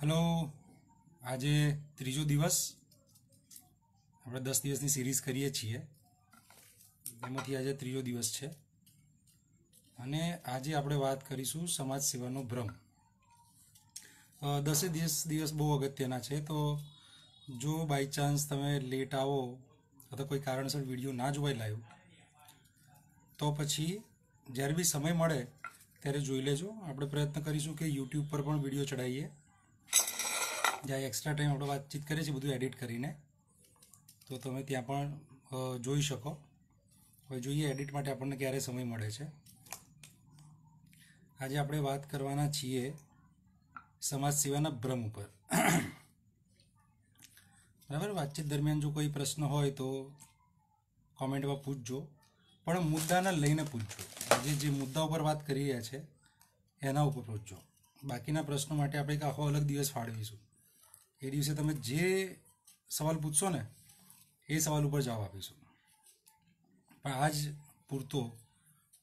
hello આજે ત્રીજો દિવસ આપણે દસ દિવસની સિરીઝ કરીએ છીએ એમાંથી આજે ત્રીજો દિવસ છે અને આજે આપણે વાત કરીશું સમાજ સેવાનો ભ્રમ દસે દિવસ દિવસ બહુ અગત્યના છે તો જો બાય ચાન્સ તમે લેટ આવો અથવા કોઈ કારણસર વિડીયો ના જોવાય લાવ્યો તો પછી જ્યારે બી સમય મળે ત્યારે જોઈ લેજો આપણે પ્રયત્ન કરીશું કે યુટ્યુબ પર પણ વિડીયો ચડાવીએ જ્યાં એક્સ્ટ્રા ટાઈમ આપણે વાતચીત કરીએ છીએ બધું એડિટ કરીને તો તમે ત્યાં પણ જોઈ શકો હવે જોઈએ એડિટ માટે આપણને ક્યારે સમય મળે છે આજે આપણે વાત કરવાના છીએ સમાજ સેવાના ભ્રમ ઉપર બરાબર વાતચીત દરમિયાન જો કોઈ પ્રશ્ન હોય તો કોમેન્ટમાં પૂછજો પણ મુદ્દાને લઈને પૂછજો આજે જે મુદ્દા ઉપર વાત કરી રહ્યા છે એના ઉપર પૂછજો બાકીના પ્રશ્નો માટે આપણે એક આખો અલગ દિવસ ફાળવીશું એ દિવસે તમે જે સવાલ પૂછશો ને એ સવાલ ઉપર જવાબ આપીશું પણ આજ પૂરતો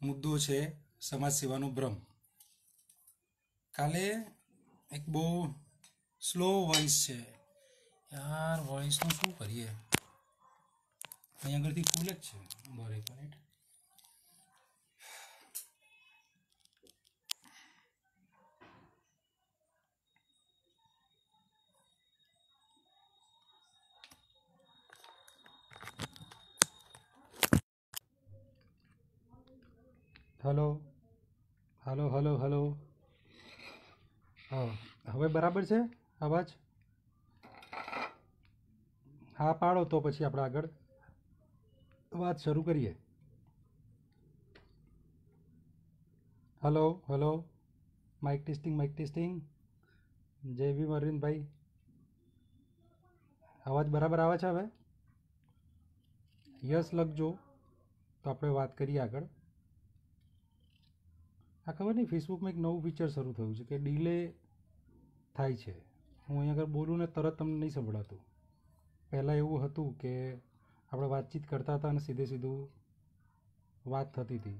મુદ્દો છે સમાજ સેવાનો ભ્રમ કાલે એક બહુ સ્લો વોઇસ છે યાર વોઇસનું શું કરીએ અહીં આગળથી ફૂલ જ છે બરાબર હલો હલો હલો હલો હા હવે બરાબર છે અવાજ હા પાડો તો પછી આપણે આગળ વાત શરૂ કરીએ hello hello mike testing mike testing જય ભીમ અરવિંદભાઈ અવાજ બરાબર આવે છે હવે યસ લખજો તો આપણે વાત કરીએ આગળ આ ખબર નહીં ફેસબુકમાં એક નવું ફીચર શરૂ થયું છે કે ડીલે થાય છે હું અહીં આગળ બોલું ને તરત તમને નહીં સંભળાતું પહેલાં એવું હતું કે આપણે વાતચીત કરતા હતા અને સીધે સીધું વાત થતી હતી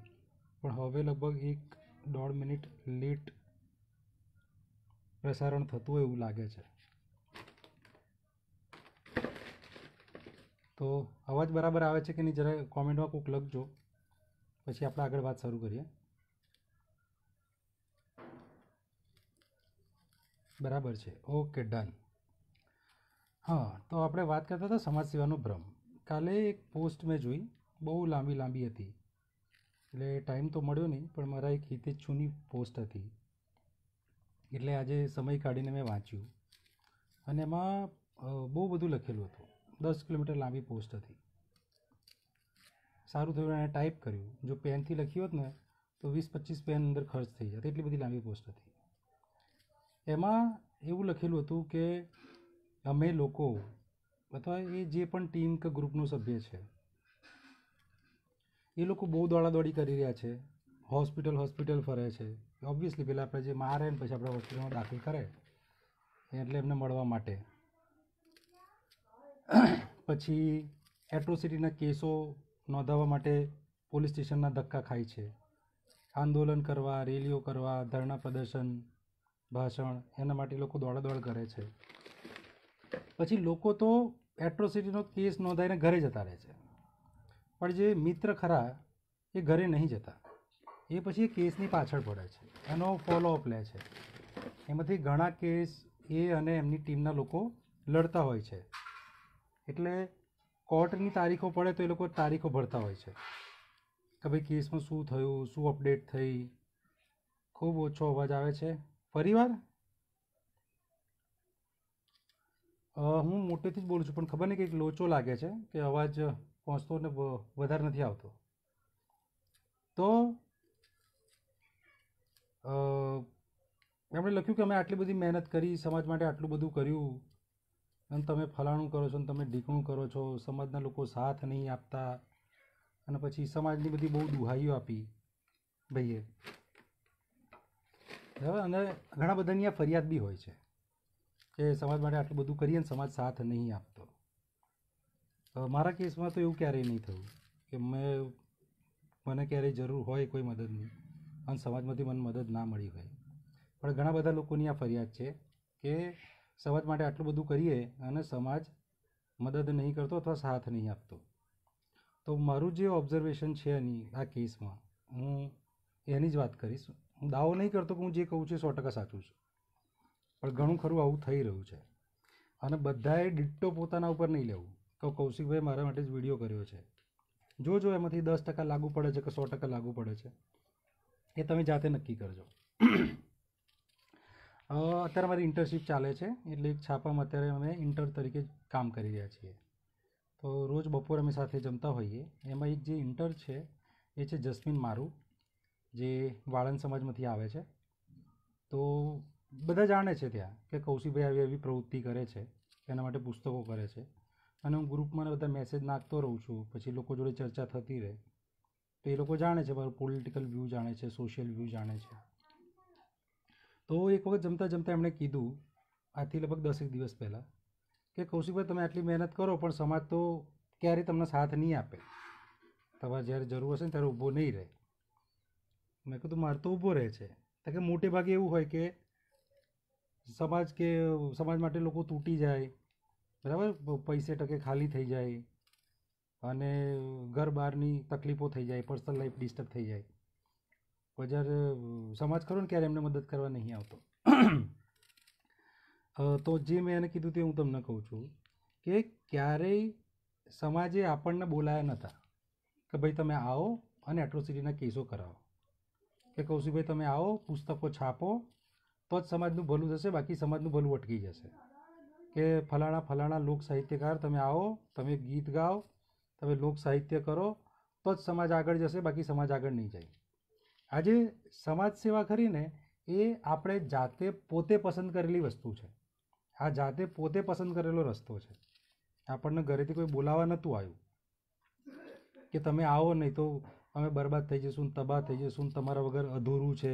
પણ હવે લગભગ એક દોઢ મિનિટ લેટ પ્રસારણ થતું હોય એવું લાગે છે તો અવાજ બરાબર આવે છે કે નહીં જરા કોમેન્ટમાં કોઈક લખજો પછી આપણે આગળ વાત શરૂ કરીએ બરાબર છે ઓકે ડન હા તો આપણે વાત કરતા હતા સમાજ સેવાનો ભ્રમ કાલે એક પોસ્ટ મેં જોઈ બહુ લાંબી લાંબી હતી એટલે ટાઈમ તો મળ્યો નહીં પણ મારા એક હિતેજ છુની પોસ્ટ હતી એટલે આજે સમય કાઢીને મેં વાંચ્યું અને એમાં બહુ બધું લખેલું હતું દસ કિલોમીટર લાંબી પોસ્ટ હતી સારું થયું એણે ટાઈપ કર્યું જો પેનથી લખ્યું હોત ને તો વીસ પચીસ પેન અંદર ખર્ચ થઈ જાત એટલી બધી લાંબી પોસ્ટ હતી એમાં એવું લખેલું હતું કે અમે લોકો અથવા એ જે પણ ટીમ કે ગ્રુપનો સભ્ય છે એ લોકો બહુ દોડાદોડી કરી રહ્યા છે હોસ્પિટલ હોસ્પિટલ ફરે છે ઓબ્વિયસલી પહેલાં આપણે જે મારે ને પછી આપણે હોસ્પિટલમાં દાખલ કરે એટલે એમને મળવા માટે પછી એટ્રોસિટીના કેસો નોંધાવવા માટે પોલીસ સ્ટેશનના ધક્કા ખાય છે આંદોલન કરવા રેલીઓ કરવા ધરણા પ્રદર્શન ભાષણ એના માટે લોકો દોડાદોડ કરે છે પછી લોકો તો એટ્રોસિટીનો કેસ નોંધાઈને ઘરે જતા રહે છે પણ જે મિત્ર ખરા એ ઘરે નહીં જતા એ પછી કેસની પાછળ પડે છે એનો ફોલોઅપ લે છે એમાંથી ઘણા કેસ એ અને એમની ટીમના લોકો લડતા હોય છે એટલે કોર્ટની તારીખો પડે તો એ લોકો તારીખો ભરતા હોય છે કે ભાઈ કેસમાં શું થયું શું અપડેટ થઈ ખૂબ ઓછો અવાજ આવે છે પરિવાર હું મોટેથી જ બોલું છું પણ ખબર નહીં કંઈક લોચો લાગે છે કે અવાજ પહોંચતો અને વધારે નથી આવતો તો એમણે લખ્યું કે અમે આટલી બધી મહેનત કરી સમાજ માટે આટલું બધું કર્યું અને તમે ફલાણું કરો છો અને તમે ઢીકણું કરો છો સમાજના લોકો સાથ નહીં આપતા અને પછી સમાજની બધી બહુ દુહાઈઓ આપી ભાઈએ બરાબર અને ઘણા બધાની અહીંયા ફરિયાદ બી હોય છે કે સમાજ માટે આટલું બધું કરીએ ને સમાજ સાથ નહીં આપતો મારા કેસમાં તો એવું ક્યારેય નહીં થયું કે મેં મને ક્યારેય જરૂર હોય કોઈ મદદની અને સમાજમાંથી મને મદદ ના મળી હોય પણ ઘણા બધા લોકોની આ ફરિયાદ છે કે સમાજ માટે આટલું બધું કરીએ અને સમાજ મદદ નહીં કરતો અથવા સાથ નહીં આપતો તો મારું જે ઓબ્ઝર્વેશન છે એની આ કેસમાં હું એની જ વાત કરીશ હું દાવો નહીં કરતો કે હું જે કહું છું સો ટકા સાચું છું પણ ઘણું ખરું આવું થઈ રહ્યું છે અને બધાએ ડિટ્ટો પોતાના ઉપર નહીં લેવું તો કૌશિકભાઈ મારા માટે જ વિડીયો કર્યો છે જોજો એમાંથી દસ ટકા લાગુ પડે છે કે સો ટકા લાગુ પડે છે એ તમે જાતે નક્કી કરજો અત્યારે મારી ઇન્ટર્નશીપ ચાલે છે એટલે એક છાપામાં અત્યારે અમે ઇન્ટર તરીકે કામ કરી રહ્યા છીએ તો રોજ બપોર અમે સાથે જમતા હોઈએ એમાં એક જે ઇન્ટર છે એ છે જસ્મિન મારું જે વાળંદ સમાજમાંથી આવે છે તો બધા જાણે છે ત્યાં કે કૌશિકભાઈ આવી એવી પ્રવૃત્તિ કરે છે એના માટે પુસ્તકો કરે છે અને હું ગ્રુપમાં બધા મેસેજ નાખતો રહું છું પછી લોકો જોડે ચર્ચા થતી રહે તો એ લોકો જાણે છે મારું પોલિટિકલ વ્યૂ જાણે છે સોશિયલ વ્યૂ જાણે છે તો એક વખત જમતા જમતા એમણે કીધું આજથી લગભગ દસેક દિવસ પહેલાં કે કૌશિકભાઈ તમે આટલી મહેનત કરો પણ સમાજ તો ક્યારેય તમને સાથ નહીં આપે તમારે જ્યારે જરૂર હશે ને ત્યારે ઊભો નહીં રહે મેં કીધું મારે તો ઊભો રહે છે કારણ કે મોટે ભાગે એવું હોય કે સમાજ કે સમાજ માટે લોકો તૂટી જાય બરાબર પૈસે ટકે ખાલી થઈ જાય અને ઘર બહારની તકલીફો થઈ જાય પર્સનલ લાઈફ ડિસ્ટર્બ થઈ જાય બજાર સમાજ ખરો ને ક્યારે એમને મદદ કરવા નહીં આવતો તો જે મેં એને કીધું તે હું તમને કહું છું કે ક્યારેય સમાજે આપણને બોલાયા નહોતા કે ભાઈ તમે આવો અને એટ્રોસિટીના કેસો કરાવો કે કૌશિકભાઈ તમે આવો પુસ્તકો છાપો તો જ સમાજનું ભલું થશે બાકી સમાજનું ભલું અટકી જશે કે ફલાણા ફલાણા લોક સાહિત્યકાર તમે આવો તમે ગીત ગાઓ તમે લોક સાહિત્ય કરો તો જ સમાજ આગળ જશે બાકી સમાજ આગળ નહીં જાય આજે સમાજ સેવા કરીને એ આપણે જાતે પોતે પસંદ કરેલી વસ્તુ છે આ જાતે પોતે પસંદ કરેલો રસ્તો છે આપણને ઘરેથી કોઈ બોલાવા નહોતું આવ્યું કે તમે આવો નહીં તો અમે બરબાદ થઈ જઈશું તબાહ થઈ જઈશું તમારા વગર અધૂરું છે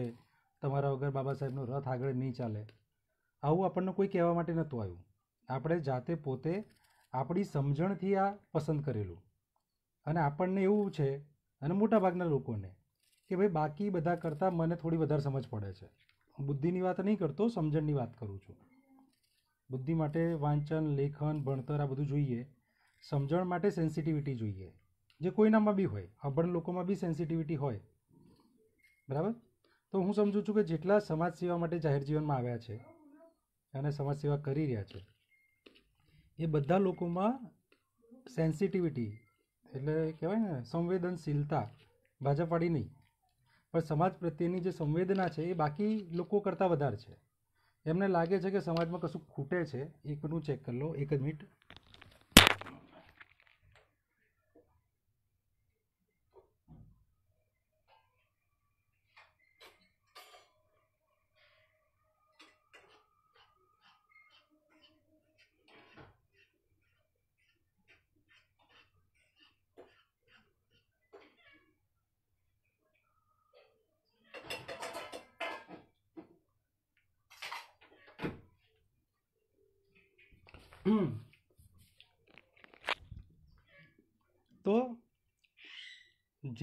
તમારા વગર બાબા સાહેબનો રથ આગળ નહીં ચાલે આવું આપણને કોઈ કહેવા માટે નહોતું આવ્યું આપણે જાતે પોતે આપણી સમજણથી આ પસંદ કરેલું અને આપણને એવું છે અને મોટાભાગના લોકોને કે ભાઈ બાકી બધા કરતાં મને થોડી વધારે સમજ પડે છે હું બુદ્ધિની વાત નહીં કરતો સમજણની વાત કરું છું બુદ્ધિ માટે વાંચન લેખન ભણતર આ બધું જોઈએ સમજણ માટે સેન્સિટિવિટી જોઈએ જે કોઈનામાં બી હોય અભણ લોકોમાં બી સેન્સિટિવિટી હોય બરાબર તો હું સમજું છું કે જેટલા સમાજ સેવા માટે જાહેર જીવનમાં આવ્યા છે અને સમાજ સેવા કરી રહ્યા છે એ બધા લોકોમાં સેન્સિટિવિટી એટલે કહેવાય ને સંવેદનશીલતા ભાજપવાળી નહીં પણ સમાજ પ્રત્યેની જે સંવેદના છે એ બાકી લોકો કરતાં વધારે છે એમને લાગે છે કે સમાજમાં કશું ખૂટે છે એકનું ચેક કરી લો એક જ મિનિટ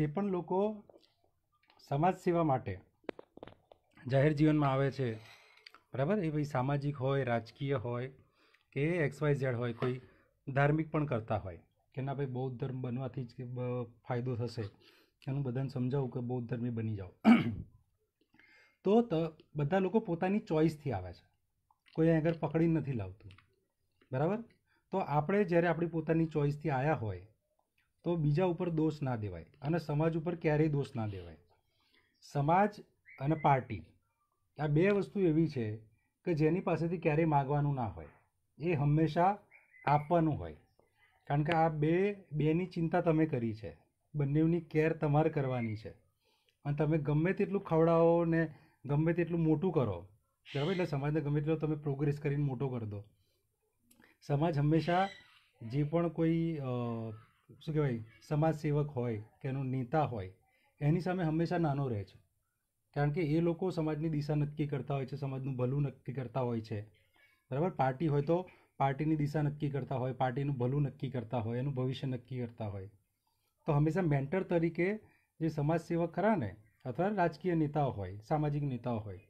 જે પણ લોકો સમાજ સેવા માટે જાહેર જીવનમાં આવે છે બરાબર એ ભાઈ સામાજિક હોય રાજકીય હોય કે એક્સ વાય ઝેડ હોય કોઈ ધાર્મિક પણ કરતા હોય કે ના ભાઈ બૌદ્ધ ધર્મ બનવાથી જ ફાયદો થશે એનું બધાને સમજાવું કે બૌદ્ધ ધર્મી બની જાઓ તો બધા લોકો પોતાની ચોઈસથી આવે છે કોઈ આગળ પકડી નથી લાવતું બરાબર તો આપણે જ્યારે આપણી પોતાની ચોઈસથી આવ્યા હોય તો બીજા ઉપર દોષ ના દેવાય અને સમાજ ઉપર ક્યારેય દોષ ના દેવાય સમાજ અને પાર્ટી આ બે વસ્તુ એવી છે કે જેની પાસેથી ક્યારેય માગવાનું ના હોય એ હંમેશા આપવાનું હોય કારણ કે આ બે બેની ચિંતા તમે કરી છે બંનેની કેર તમારે કરવાની છે અને તમે ગમે તેટલું ખવડાવો ને ગમે તેટલું મોટું કરો બરાબર એટલે સમાજને ગમે તેટલો તમે પ્રોગ્રેસ કરીને મોટો કરી દો સમાજ હંમેશા જે પણ કોઈ શું કહેવાય સમાજસેવક હોય કે એનું નેતા હોય એની સામે હંમેશા નાનો રહે છે કારણ કે એ લોકો સમાજની દિશા નક્કી કરતા હોય છે સમાજનું ભલું નક્કી કરતા હોય છે બરાબર પાર્ટી હોય તો પાર્ટીની દિશા નક્કી કરતા હોય પાર્ટીનું ભલું નક્કી કરતા હોય એનું ભવિષ્ય નક્કી કરતા હોય તો હંમેશા મેન્ટર તરીકે જે સમાજસેવક ખરા ને અથવા રાજકીય નેતાઓ હોય સામાજિક નેતાઓ હોય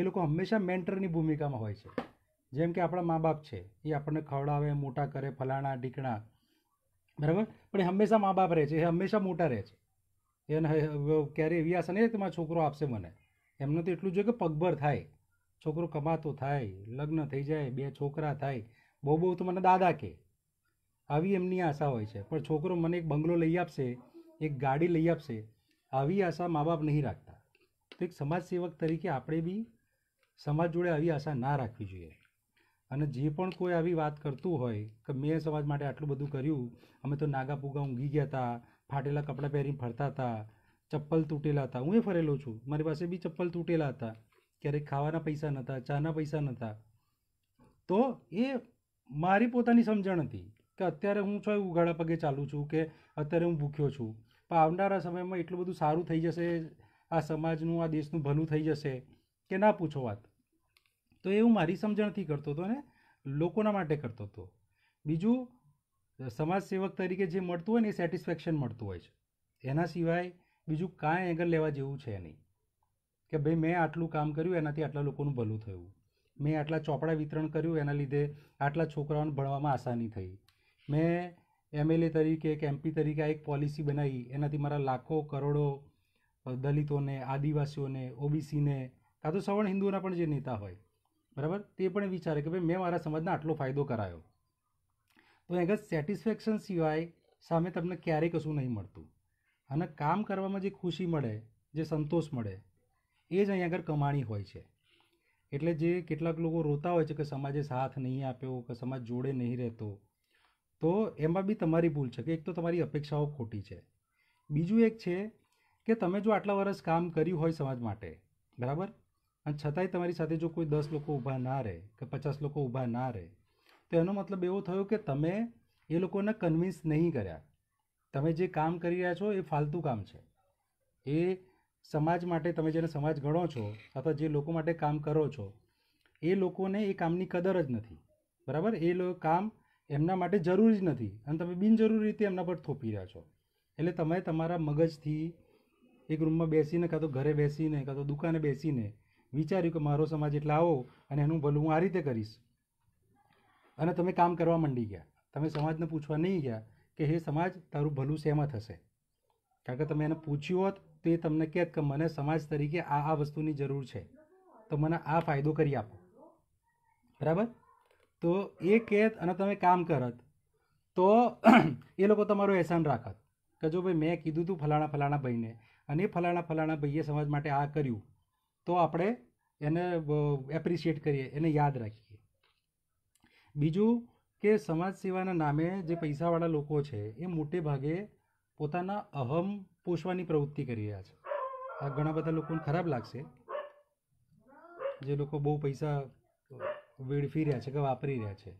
એ લોકો હંમેશા મેન્ટરની ભૂમિકામાં હોય છે જેમ કે આપણા મા બાપ છે એ આપણને ખવડાવે મોટા કરે ફલાણા ઢીકણા બરાબર પણ એ હંમેશા મા બાપ રહે છે એ હંમેશા મોટા રહે છે એને ક્યારે એવી આશા નહીં કે મારો છોકરો આપશે મને એમને તો એટલું જોઈએ કે પગભર થાય છોકરો કમાતો થાય લગ્ન થઈ જાય બે છોકરા થાય બહુ બહુ તો મને દાદા કે આવી એમની આશા હોય છે પણ છોકરો મને એક બંગલો લઈ આપશે એક ગાડી લઈ આપશે આવી આશા મા બાપ નહીં રાખતા તો એક સમાજસેવક તરીકે આપણે બી સમાજ જોડે આવી આશા ના રાખવી જોઈએ અને જે પણ કોઈ આવી વાત કરતું હોય કે મેં સમાજ માટે આટલું બધું કર્યું અમે તો નાગા પૂગા ઊંઘી ગયા હતા ફાટેલા કપડાં પહેરીને ફરતા હતા ચપ્પલ તૂટેલા હતા હું એ ફરેલો છું મારી પાસે બી ચપ્પલ તૂટેલા હતા ક્યારેક ખાવાના પૈસા નહોતા ચાના પૈસા નહોતા તો એ મારી પોતાની સમજણ હતી કે અત્યારે હું છો ઉઘાડા પગે ચાલું છું કે અત્યારે હું ભૂખ્યો છું પણ આવનારા સમયમાં એટલું બધું સારું થઈ જશે આ સમાજનું આ દેશનું ભલું થઈ જશે કે ના પૂછો વાત તો એ હું મારી સમજણથી કરતો હતો ને લોકોના માટે કરતો હતો બીજું સમાજસેવક તરીકે જે મળતું હોય ને એ સેટિસ્ફેક્શન મળતું હોય છે એના સિવાય બીજું કાંઈ એંગલ લેવા જેવું છે નહીં કે ભાઈ મેં આટલું કામ કર્યું એનાથી આટલા લોકોનું ભલું થયું મેં આટલા ચોપડા વિતરણ કર્યું એના લીધે આટલા છોકરાઓને ભણવામાં આસાની થઈ મેં એમએલએ તરીકે કે એમપી તરીકે આ એક પોલિસી બનાવી એનાથી મારા લાખો કરોડો દલિતોને આદિવાસીઓને ઓબીસીને કાં તો સવર્ણ હિન્દુઓના પણ જે નેતા હોય બરાબર તે પણ વિચારે કે ભાઈ મેં મારા સમાજને આટલો ફાયદો કરાયો તો આગળ સેટિસ્ફેક્શન સિવાય સામે તમને ક્યારેય કશું નહીં મળતું અને કામ કરવામાં જે ખુશી મળે જે સંતોષ મળે એ જ અહીં આગળ કમાણી હોય છે એટલે જે કેટલાક લોકો રોતા હોય છે કે સમાજે સાથ નહીં આપ્યો કે સમાજ જોડે નહીં રહેતો તો એમાં બી તમારી ભૂલ છે કે એક તો તમારી અપેક્ષાઓ ખોટી છે બીજું એક છે કે તમે જો આટલા વર્ષ કામ કર્યું હોય સમાજ માટે બરાબર અને છતાંય તમારી સાથે જો કોઈ દસ લોકો ઊભા ના રહે કે પચાસ લોકો ઊભા ના રહે તો એનો મતલબ એવો થયો કે તમે એ લોકોને કન્વિન્સ નહીં કર્યા તમે જે કામ કરી રહ્યા છો એ ફાલતુ કામ છે એ સમાજ માટે તમે જેને સમાજ ગણો છો અથવા જે લોકો માટે કામ કરો છો એ લોકોને એ કામની કદર જ નથી બરાબર એ લો કામ એમના માટે જરૂરી જ નથી અને તમે બિનજરૂરી રીતે એમના પર થોપી રહ્યા છો એટલે તમે તમારા મગજથી એક રૂમમાં બેસીને કાં તો ઘરે બેસીને કાં તો દુકાને બેસીને વિચાર્યું કે મારો સમાજ એટલે આવો અને એનું ભલું હું આ રીતે કરીશ અને તમે કામ કરવા માંડી ગયા તમે સમાજને પૂછવા નહીં ગયા કે હે સમાજ તારું ભલું શેમાં થશે કારણ કે તમે એને પૂછ્યું હોત તો એ તમને કહેત કે મને સમાજ તરીકે આ આ વસ્તુની જરૂર છે તો મને આ ફાયદો કરી આપો બરાબર તો એ કહેત અને તમે કામ કરત તો એ લોકો તમારું એહસાન રાખત કે જો ભાઈ મેં કીધું હતું ફલાણા ફલાણા ભાઈને અને એ ફલાણા ફલાણા ભાઈએ સમાજ માટે આ કર્યું તો આપણે એને એપ્રિશિએટ કરીએ એને યાદ રાખીએ બીજું કે સમાજ સેવાના નામે જે પૈસાવાળા લોકો છે એ મોટે ભાગે પોતાના અહમ પોષવાની પ્રવૃત્તિ કરી રહ્યા છે આ ઘણા બધા લોકોને ખરાબ લાગશે જે લોકો બહુ પૈસા વેડફી રહ્યા છે કે વાપરી રહ્યા છે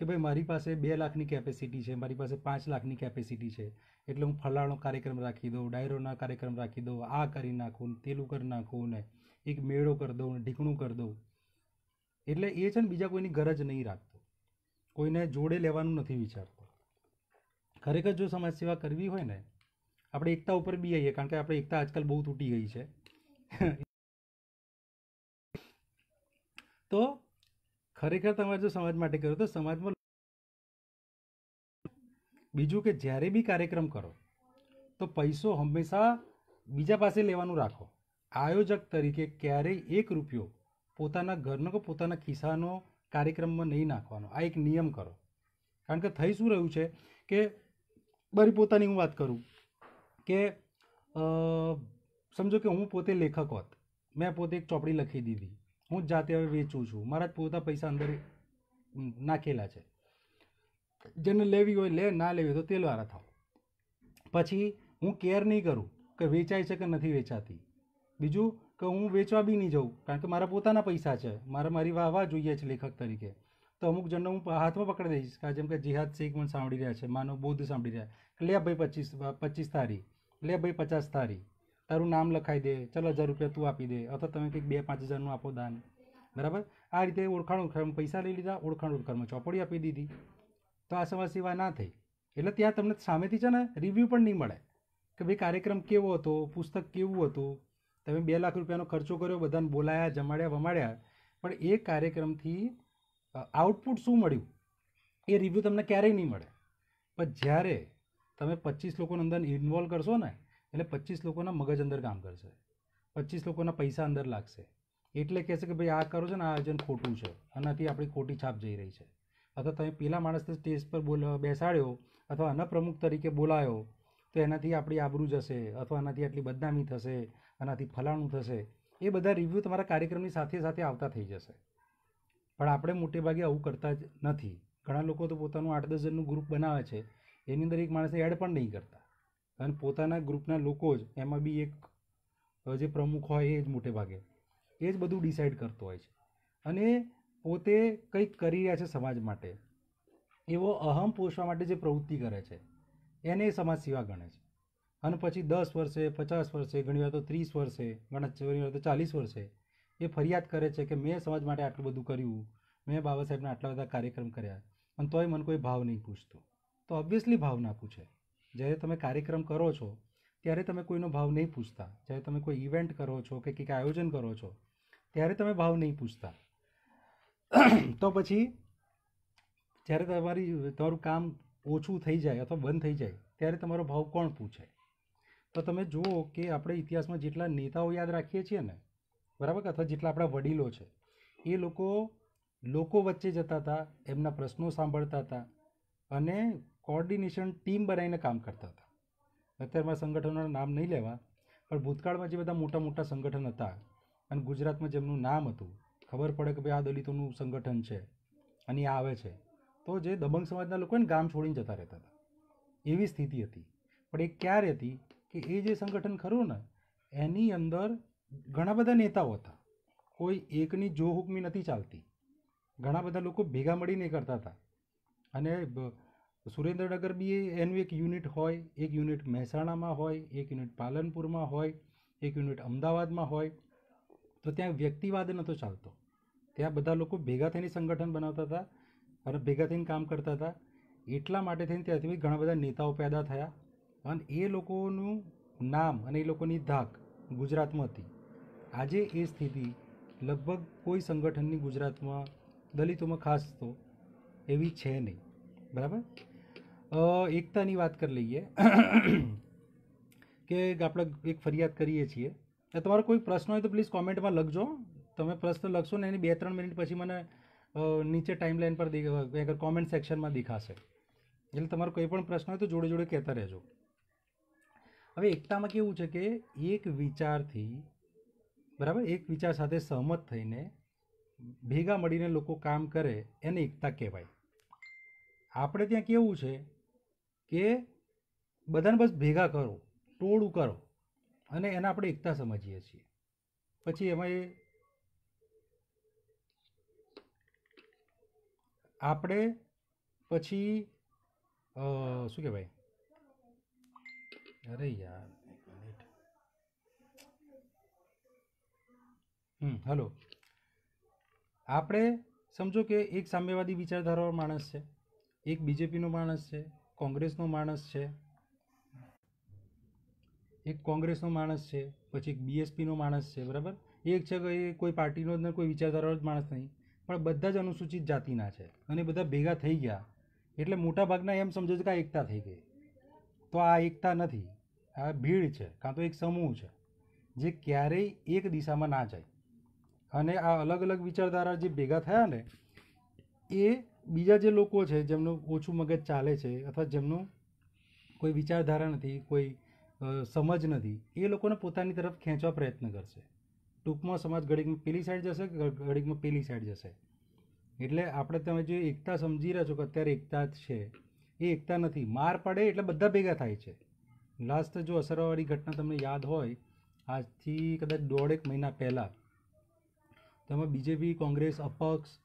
કે ભાઈ મારી પાસે બે લાખની કેપેસિટી છે મારી પાસે પાંચ લાખની કેપેસિટી છે એટલે હું ફલાણો કાર્યક્રમ રાખી દઉં ડાયરોના કાર્યક્રમ રાખી દઉં આ કરી નાખું ને તેલું કરી નાખું ને એક મેળો કરી દઉં ને ઢીકણું કરી દઉં એટલે એ છે ને બીજા કોઈની ગરજ નહીં રાખતો કોઈને જોડે લેવાનું નથી વિચારતો ખરેખર જો સમાજ સેવા કરવી હોય ને આપણે એકતા ઉપર બી આવીએ કારણ કે આપણે એકતા આજકાલ બહુ તૂટી ગઈ છે તો ખરેખર તમે જો સમાજ માટે કરો તો સમાજમાં બીજું કે જ્યારે બી કાર્યક્રમ કરો તો પૈસો હંમેશા બીજા પાસે લેવાનું રાખો આયોજક તરીકે ક્યારેય એક રૂપિયો પોતાના ઘરનો કે પોતાના ખિસ્સાનો કાર્યક્રમમાં નહીં નાખવાનો આ એક નિયમ કરો કારણ કે થઈ શું રહ્યું છે કે મારી પોતાની હું વાત કરું કે સમજો કે હું પોતે લેખક હોત મેં પોતે એક ચોપડી લખી દીધી હું જ જાતે હવે વેચું છું મારા જ પોતા પૈસા અંદર નાખેલા છે જેને લેવી હોય લે ના લેવી તો તેલવાળા થાવ પછી હું કેર નહીં કરું કે વેચાય છે કે નથી વેચાતી બીજું કે હું વેચવા બી નહીં જાઉં કારણ કે મારા પોતાના પૈસા છે મારે મારી વાહ જોઈએ છે લેખક તરીકે તો અમુક જણને હું હાથમાં પકડી દઈશ કે જેમ કે જિહાદ શેખ પણ સાંભળી રહ્યા છે માનો બૌદ્ધ સાંભળી રહ્યા લે ભાઈ પચીસ પચીસ તારી લે ભાઈ પચાસ તારી તારું નામ લખાઈ દે ચલો હજાર રૂપિયા તું આપી દે અથવા તમે કંઈક બે પાંચ હજારનું આપો દાન બરાબર આ રીતે ઓળખાણ ઓળખાણ પૈસા લઈ લીધા ઓળખાણ ઓળખાણમાં ચોપડી આપી દીધી તો આ સમજ સેવા ના થઈ એટલે ત્યાં તમને સામેથી છે ને રિવ્યૂ પણ નહીં મળે કે ભાઈ કાર્યક્રમ કેવો હતો પુસ્તક કેવું હતું તમે બે લાખ રૂપિયાનો ખર્ચો કર્યો બધાને બોલાયા જમાડ્યા વમાડ્યા પણ એ કાર્યક્રમથી આઉટપુટ શું મળ્યું એ રિવ્યૂ તમને ક્યારેય નહીં મળે પણ જ્યારે તમે પચીસ લોકોની અંદર ઇન્વોલ્વ કરશો ને એટલે પચીસ લોકોના મગજ અંદર કામ કરશે પચીસ લોકોના પૈસા અંદર લાગશે એટલે કહેશે કે ભાઈ આ કરો છે ને આ આયોજન ખોટું છે આનાથી આપણી ખોટી છાપ જઈ રહી છે અથવા તમે પેલા માણસને સ્ટેજ પર બોલ બેસાડ્યો અથવા આના પ્રમુખ તરીકે બોલાયો તો એનાથી આપણી આબરૂ જશે અથવા આનાથી આટલી બદનામી થશે આનાથી ફલાણું થશે એ બધા રિવ્યૂ તમારા કાર્યક્રમની સાથે સાથે આવતા થઈ જશે પણ આપણે મોટેભાગે આવું કરતા જ નથી ઘણા લોકો તો પોતાનું આઠ દસ જણનું ગ્રુપ બનાવે છે એની અંદર એક માણસને એડ પણ નહીં કરતા અને પોતાના ગ્રુપના લોકો જ એમાં બી એક જે પ્રમુખ હોય એ જ મોટે ભાગે એ જ બધું ડિસાઇડ કરતો હોય છે અને પોતે કંઈક કરી રહ્યા છે સમાજ માટે એવો અહમ પોષવા માટે જે પ્રવૃત્તિ કરે છે એને સમાજ સેવા ગણે છે અને પછી દસ વર્ષે પચાસ વર્ષે ઘણી વાર તો ત્રીસ વર્ષે ઘણા ઘણીવાર તો ચાલીસ વર્ષે એ ફરિયાદ કરે છે કે મેં સમાજ માટે આટલું બધું કર્યું મેં બાબા સાહેબના આટલા બધા કાર્યક્રમ કર્યા અને તોય મને કોઈ ભાવ નહીં પૂછતો તો ઓબ્વિયસલી ભાવ ના પૂછે જ્યારે તમે કાર્યક્રમ કરો છો ત્યારે તમે કોઈનો ભાવ નહીં પૂછતા જ્યારે તમે કોઈ ઇવેન્ટ કરો છો કે કંઈક આયોજન કરો છો ત્યારે તમે ભાવ નહીં પૂછતા તો પછી જ્યારે તમારી તમારું કામ ઓછું થઈ જાય અથવા બંધ થઈ જાય ત્યારે તમારો ભાવ કોણ પૂછે તો તમે જુઓ કે આપણે ઇતિહાસમાં જેટલા નેતાઓ યાદ રાખીએ છીએ ને બરાબર અથવા જેટલા આપણા વડીલો છે એ લોકો લોકો વચ્ચે જતા હતા એમના પ્રશ્નો સાંભળતા હતા અને કોર્ડિનેશન ટીમ બનાવીને કામ કરતા હતા અત્યારે મારા સંગઠનોના નામ નહીં લેવા પણ ભૂતકાળમાં જે બધા મોટા મોટા સંગઠન હતા અને ગુજરાતમાં જેમનું નામ હતું ખબર પડે કે ભાઈ આ દલિતોનું સંગઠન છે અને આ આવે છે તો જે દબંગ સમાજના લોકોને ગામ છોડીને જતા રહેતા હતા એવી સ્થિતિ હતી પણ એ ક્યારે હતી કે એ જે સંગઠન ખરું ને એની અંદર ઘણા બધા નેતાઓ હતા કોઈ એકની જો હુકમી નથી ચાલતી ઘણા બધા લોકો ભેગા મળીને કરતા હતા અને સુરેન્દ્રનગર બી એનું એક યુનિટ હોય એક યુનિટ મહેસાણામાં હોય એક યુનિટ પાલનપુરમાં હોય એક યુનિટ અમદાવાદમાં હોય તો ત્યાં વ્યક્તિવાદ નહોતો ચાલતો ત્યાં બધા લોકો ભેગા થઈને સંગઠન બનાવતા હતા અને ભેગા થઈને કામ કરતા હતા એટલા માટે થઈને ત્યાંથી ઘણા બધા નેતાઓ પેદા થયા અને એ લોકોનું નામ અને એ લોકોની ધાક ગુજરાતમાં હતી આજે એ સ્થિતિ લગભગ કોઈ સંગઠનની ગુજરાતમાં દલિતોમાં ખાસ તો એવી છે નહીં બરાબર એકતાની વાત કરી લઈએ કે આપણે એક ફરિયાદ કરીએ છીએ તમારો કોઈ પ્રશ્ન હોય તો પ્લીઝ કોમેન્ટમાં લખજો તમે પ્રશ્ન લખશો ને એની બે ત્રણ મિનિટ પછી મને નીચે ટાઈમલાઈન પર કોમેન્ટ સેક્શનમાં દેખાશે એટલે તમારો કોઈ પણ પ્રશ્ન હોય તો જોડે જોડે કહેતા રહેજો હવે એકતામાં કેવું છે કે એક વિચારથી બરાબર એક વિચાર સાથે સહમત થઈને ભેગા મળીને લોકો કામ કરે એને એકતા કહેવાય આપણે ત્યાં કેવું છે કે બધાને બસ ભેગા કરો ટોળું કરો અને એને આપણે એકતા સમજીએ છીએ પછી એમાં એ આપણે પછી શું કહેવાય અરે યાર હમ હલો આપણે સમજો કે એક સામ્યવાદી વિચારધારાનો માણસ છે એક બીજેપીનો માણસ છે કોંગ્રેસનો માણસ છે એક કોંગ્રેસનો માણસ છે પછી એક બીએસપીનો માણસ છે બરાબર એક છે કે કોઈ પાર્ટીનો જ કોઈ વિચારધારાનો જ માણસ નહીં પણ બધા જ અનુસૂચિત જાતિના છે અને બધા ભેગા થઈ ગયા એટલે મોટાભાગના એમ સમજો છે કે આ એકતા થઈ ગઈ તો આ એકતા નથી આ ભીડ છે કાં તો એક સમૂહ છે જે ક્યારેય એક દિશામાં ના જાય અને આ અલગ અલગ વિચારધારા જે ભેગા થયા ને એ બીજા જે લોકો છે જેમનું ઓછું મગજ ચાલે છે અથવા જેમનું કોઈ વિચારધારા નથી કોઈ સમજ નથી એ લોકોને પોતાની તરફ ખેંચવા પ્રયત્ન કરશે ટૂંકમાં સમાજ ઘડીકમાં પેલી સાઈડ જશે કે ઘડીકમાં પેલી સાઈડ જશે એટલે આપણે તમે જે એકતા સમજી રહ્યા છો કે અત્યારે એકતા જ છે એ એકતા નથી માર પડે એટલે બધા ભેગા થાય છે લાસ્ટ જો અસરવાળી ઘટના તમને યાદ હોય આજથી કદાચ દોઢેક મહિના પહેલાં તેમાં બીજેપી કોંગ્રેસ અપક્ષ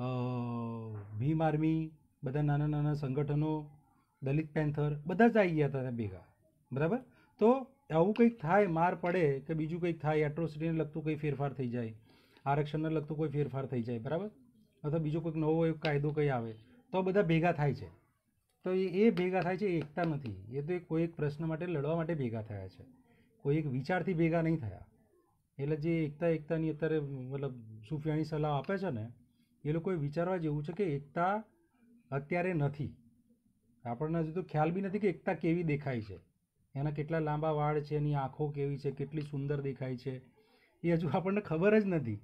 ભીમ આર્મી બધા નાના નાના સંગઠનો દલિત પેન્થર બધા જ આવી ગયા હતા ભેગા બરાબર તો આવું કંઈક થાય માર પડે કે બીજું કંઈક થાય એટ્રોસિટીને લગતું કંઈ ફેરફાર થઈ જાય આરક્ષણને લગતું કોઈ ફેરફાર થઈ જાય બરાબર અથવા બીજો કોઈક નવો એક કાયદો કંઈ આવે તો બધા ભેગા થાય છે તો એ ભેગા થાય છે એકતા નથી એ તો કોઈ એક પ્રશ્ન માટે લડવા માટે ભેગા થયા છે કોઈ એક વિચારથી ભેગા નહીં થયા એટલે જે એકતા એકતાની અત્યારે મતલબ સુફિયાણી સલાહ આપે છે ને એ લોકોએ વિચારવા જેવું છે કે એકતા અત્યારે નથી આપણને હજુ તો ખ્યાલ બી નથી કે એકતા કેવી દેખાય છે એના કેટલા લાંબા વાળ છે એની આંખો કેવી છે કેટલી સુંદર દેખાય છે એ હજુ આપણને ખબર જ નથી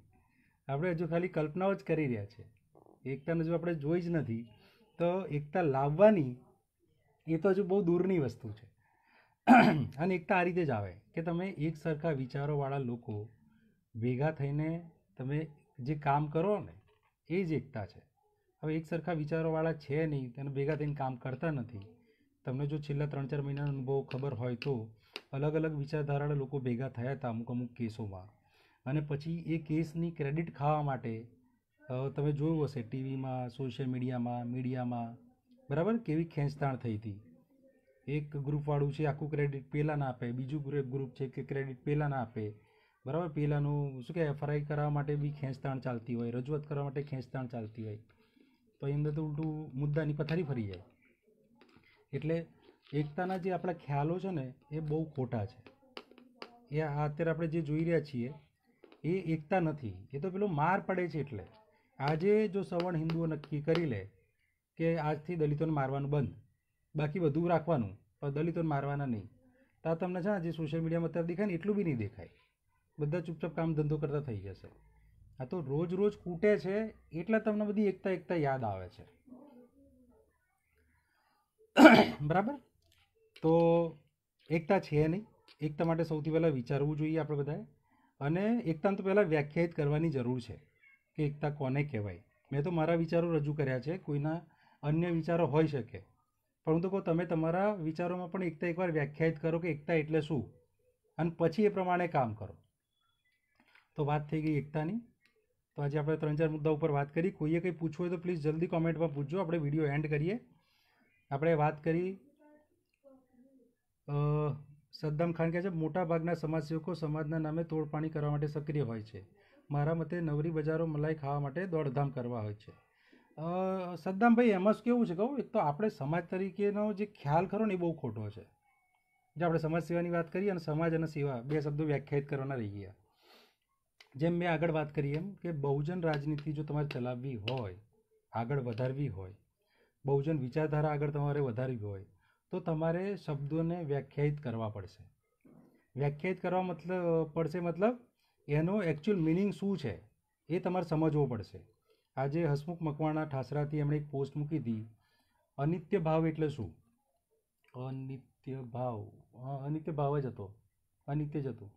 આપણે હજુ ખાલી કલ્પનાઓ જ કરી રહ્યા છે એકતાને હજુ આપણે જોઈ જ નથી તો એકતા લાવવાની એ તો હજુ બહુ દૂરની વસ્તુ છે અને એકતા આ રીતે જ આવે કે તમે એક સરખા વિચારોવાળા લોકો ભેગા થઈને તમે જે કામ કરો ને એ જ એકતા છે હવે એક સરખા વિચારોવાળા છે નહીં તેને ભેગા થઈને કામ કરતા નથી તમને જો છેલ્લા ત્રણ ચાર મહિનાનો અનુભવ ખબર હોય તો અલગ અલગ વિચારધારાના લોકો ભેગા થયા હતા અમુક અમુક કેસોમાં અને પછી એ કેસની ક્રેડિટ ખાવા માટે તમે જોયું હશે ટીવીમાં સોશિયલ મીડિયામાં મીડિયામાં બરાબર કેવી ખેંચતાણ થઈ હતી એક ગ્રુપવાળું છે આખું ક્રેડિટ પહેલાં ના આપે બીજું ગ્રુપ છે કે ક્રેડિટ પહેલાં ના આપે બરાબર પહેલાંનું શું કે એફઆરઆઈ કરવા માટે બી ખેંચતાણ ચાલતી હોય રજૂઆત કરવા માટે ખેંચતાણ ચાલતી હોય તો એની અંદર તો ઉલટું મુદ્દાની પથારી ફરી જાય એટલે એકતાના જે આપણા ખ્યાલો છે ને એ બહુ ખોટા છે એ અત્યારે આપણે જે જોઈ રહ્યા છીએ એ એકતા નથી એ તો પેલો માર પડે છે એટલે આજે જો સવર્ણ હિન્દુઓ નક્કી કરી લે કે આજથી દલિતોને મારવાનું બંધ બાકી બધું રાખવાનું પણ દલિતોને મારવાના નહીં તો તમને છે ને જે સોશિયલ મીડિયામાં અત્યારે દેખાય ને એટલું બી નહીં દેખાય બધા ચૂપચાપ કામ ધંધો કરતા થઈ જશે આ તો રોજ રોજ કૂટે છે એટલે તમને બધી એકતા એકતા યાદ આવે છે બરાબર તો એકતા છે નહીં એકતા માટે સૌથી પહેલાં વિચારવું જોઈએ આપણે બધાએ અને એકતાને તો પહેલાં વ્યાખ્યાયિત કરવાની જરૂર છે કે એકતા કોને કહેવાય મેં તો મારા વિચારો રજૂ કર્યા છે કોઈના અન્ય વિચારો હોઈ શકે પણ હું તો કહું તમે તમારા વિચારોમાં પણ એકતા એકવાર વ્યાખ્યાયિત કરો કે એકતા એટલે શું અને પછી એ પ્રમાણે કામ કરો તો વાત થઈ ગઈ એકતાની તો આજે આપણે ત્રણ ચાર મુદ્દા ઉપર વાત કરી કોઈએ કંઈ પૂછવું હોય તો પ્લીઝ જલ્દી કોમેન્ટમાં પૂછજો આપણે વિડીયો એન્ડ કરીએ આપણે વાત કરી સદ્દામ ખાન કહે છે મોટાભાગના સમાજસેવકો સમાજના નામે તોડપાણી કરવા માટે સક્રિય હોય છે મારા મતે નવરી બજારો મલાઈ ખાવા માટે દોડધામ કરવા હોય છે સદ્દામભાઈ એમાં શું કેવું છે કહું એક તો આપણે સમાજ તરીકેનો જે ખ્યાલ ખરો ને એ બહુ ખોટો છે જે આપણે સમાજ સેવાની વાત કરીએ અને સમાજ અને સેવા બે શબ્દો વ્યાખ્યાયિત કરવાના રહી ગયા જેમ મેં આગળ વાત કરી એમ કે બહુજન રાજનીતિ જો તમારે ચલાવવી હોય આગળ વધારવી હોય બહુજન વિચારધારા આગળ તમારે વધારવી હોય તો તમારે શબ્દોને વ્યાખ્યાયિત કરવા પડશે વ્યાખ્યાયિત કરવા મતલબ પડશે મતલબ એનો એકચ્યુઅલ મિનિંગ શું છે એ તમારે સમજવો પડશે આજે હસમુખ મકવાણા ઠાસરાથી એમણે એક પોસ્ટ મૂકી હતી અનિત્ય ભાવ એટલે શું અનિત્ય ભાવ અનિત્ય ભાવ જ હતો અનિત્ય જ હતું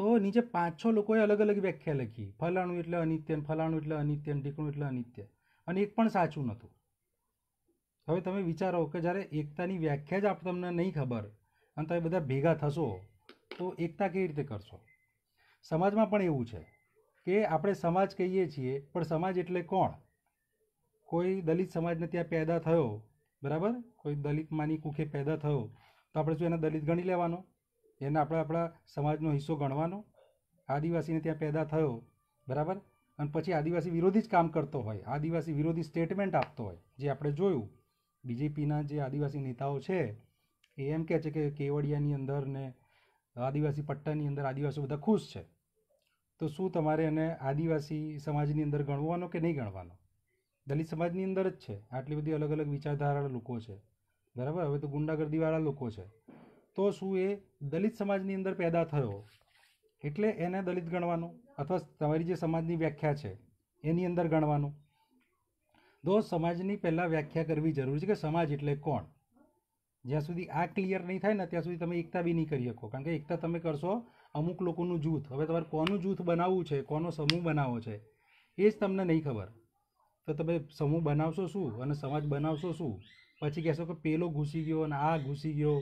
તો નીચે પાંચ છ લોકોએ અલગ અલગ વ્યાખ્યા લખી ફલાણું એટલે અનિત્ય ફલાણું એટલે અનિત્ય ઢીકણું એટલે અનિત્ય અને એક પણ સાચું નહોતું હવે તમે વિચારો કે જ્યારે એકતાની વ્યાખ્યા જ આપ તમને નહીં ખબર અને તમે બધા ભેગા થશો તો એકતા કેવી રીતે કરશો સમાજમાં પણ એવું છે કે આપણે સમાજ કહીએ છીએ પણ સમાજ એટલે કોણ કોઈ દલિત સમાજને ત્યાં પેદા થયો બરાબર કોઈ દલિત માની કુખે પેદા થયો તો આપણે શું એને દલિત ગણી લેવાનો એને આપણે આપણા સમાજનો હિસ્સો ગણવાનો આદિવાસીને ત્યાં પેદા થયો બરાબર અને પછી આદિવાસી વિરોધી જ કામ કરતો હોય આદિવાસી વિરોધી સ્ટેટમેન્ટ આપતો હોય જે આપણે જોયું બીજેપીના જે આદિવાસી નેતાઓ છે એ એમ કહે છે કે કેવડિયાની અંદર ને આદિવાસી પટ્ટાની અંદર આદિવાસી બધા ખુશ છે તો શું તમારે એને આદિવાસી સમાજની અંદર ગણવાનો કે નહીં ગણવાનો દલિત સમાજની અંદર જ છે આટલી બધી અલગ અલગ વિચારધારાવાળા લોકો છે બરાબર હવે તો ગુંડાગર્દીવાળા લોકો છે તો શું એ દલિત સમાજની અંદર પેદા થયો એટલે એને દલિત ગણવાનું અથવા તમારી જે સમાજની વ્યાખ્યા છે એની અંદર ગણવાનું તો સમાજની પહેલાં વ્યાખ્યા કરવી જરૂરી છે કે સમાજ એટલે કોણ જ્યાં સુધી આ ક્લિયર નહીં થાય ને ત્યાં સુધી તમે એકતા બી નહીં કરી શકો કારણ કે એકતા તમે કરશો અમુક લોકોનું જૂથ હવે તમારે કોનું જૂથ બનાવવું છે કોનો સમૂહ બનાવવો છે એ જ તમને નહીં ખબર તો તમે સમૂહ બનાવશો શું અને સમાજ બનાવશો શું પછી કહેશો કે પેલો ઘૂસી ગયો અને આ ઘૂસી ગયો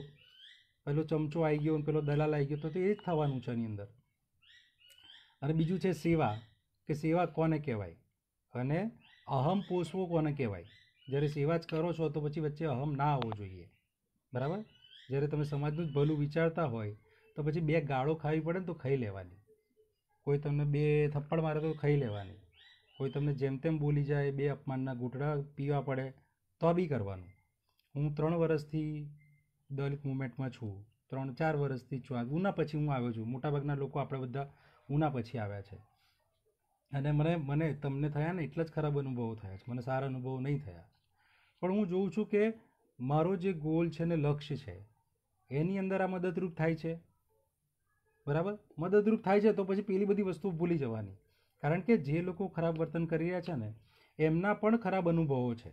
પેલો ચમચો આવી ગયો પેલો દલાલ આવી ગયો તો એ જ થવાનું છે એની અંદર અને બીજું છે સેવા કે સેવા કોને કહેવાય અને અહમ પોષવો કોને કહેવાય જ્યારે સેવા જ કરો છો તો પછી વચ્ચે અહમ ના આવવો જોઈએ બરાબર જ્યારે તમે સમાજનું જ ભલું વિચારતા હોય તો પછી બે ગાળો ખાવી પડે ને તો ખાઈ લેવાની કોઈ તમને બે થપ્પડ મારે તો ખાઈ લેવાની કોઈ તમને જેમ તેમ બોલી જાય બે અપમાનના ઘૂંટડા પીવા પડે તો બી કરવાનું હું ત્રણ વર્ષથી દલિત મુવમેન્ટમાં છું ત્રણ ચાર વર્ષથી છું આ ઉના પછી હું આવ્યો છું મોટાભાગના લોકો આપણે બધા ઉના પછી આવ્યા છે અને મને મને તમને થયા ને એટલા જ ખરાબ અનુભવો થયા છે મને સારા અનુભવો નહીં થયા પણ હું જોઉં છું કે મારો જે ગોલ છે ને લક્ષ્ય છે એની અંદર આ મદદરૂપ થાય છે બરાબર મદદરૂપ થાય છે તો પછી પેલી બધી વસ્તુ ભૂલી જવાની કારણ કે જે લોકો ખરાબ વર્તન કરી રહ્યા છે ને એમના પણ ખરાબ અનુભવો છે